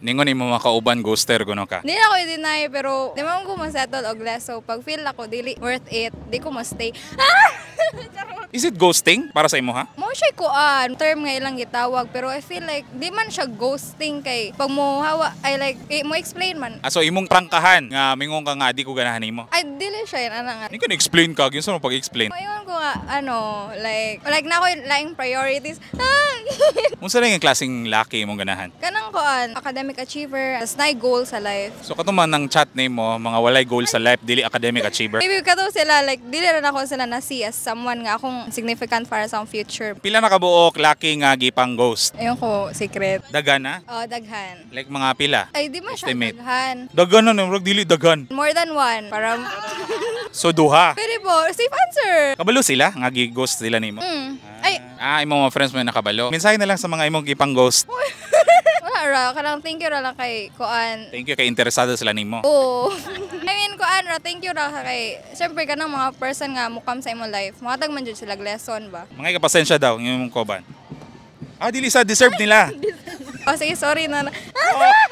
Ningon mo makauban ghoster kuno ka. Dili ako i-deny pero di man ko masettle og less so pag feel ako dili worth it, di ko mo stay. Ah! Is it ghosting para sa imo ha? Mo siya an term nga ilang gitawag pero I feel like di man siya ghosting kay pag mo hawa I like eh, mo explain man. Ah, imong prangkahan nga mingon ka nga di ko ganahan nimo. I di siya yun, ano nga. Hindi ko explain ka, yun sa mo pag-explain. Ayon ko nga, ano, like, like na ko laing priorities. Ah! Unsa lang yung klaseng laki mong ganahan? Kanang ko, an, academic achiever, tas na goal sa life. So kato man ng chat name mo, mga walay goal sa life, dili academic achiever. Maybe kato sila, like, dili rin ako sila na see as someone nga akong significant para sa future. Pila nakabuok lucky nga gipang ghost? Ayon ko, secret. Dagan na? oh, daghan. Like mga pila? Ay, di man siya Estimate. daghan. Dagan na, no, dili dagan. More than one, para so duha. Pwede po. Safe answer. Kabalo sila nga gi-ghost sila nimo. Mm. Ah. Ay, ah, imong mga friends mo na nakabalo. Minsay na lang sa mga imong ipang ghost. Wala ra, kanang thank you ra lang kay Kuan. Thank you kay interesado sila nimo. Oo. I mean Kuan ra, thank you ra kay syempre kanang mga person nga mukam sa imong life. Matag man jud sila lesson ba. Mga kapasensya daw ng imong koban. Ah, dili sa deserve nila. oh, sige, sorry na. na. Oh.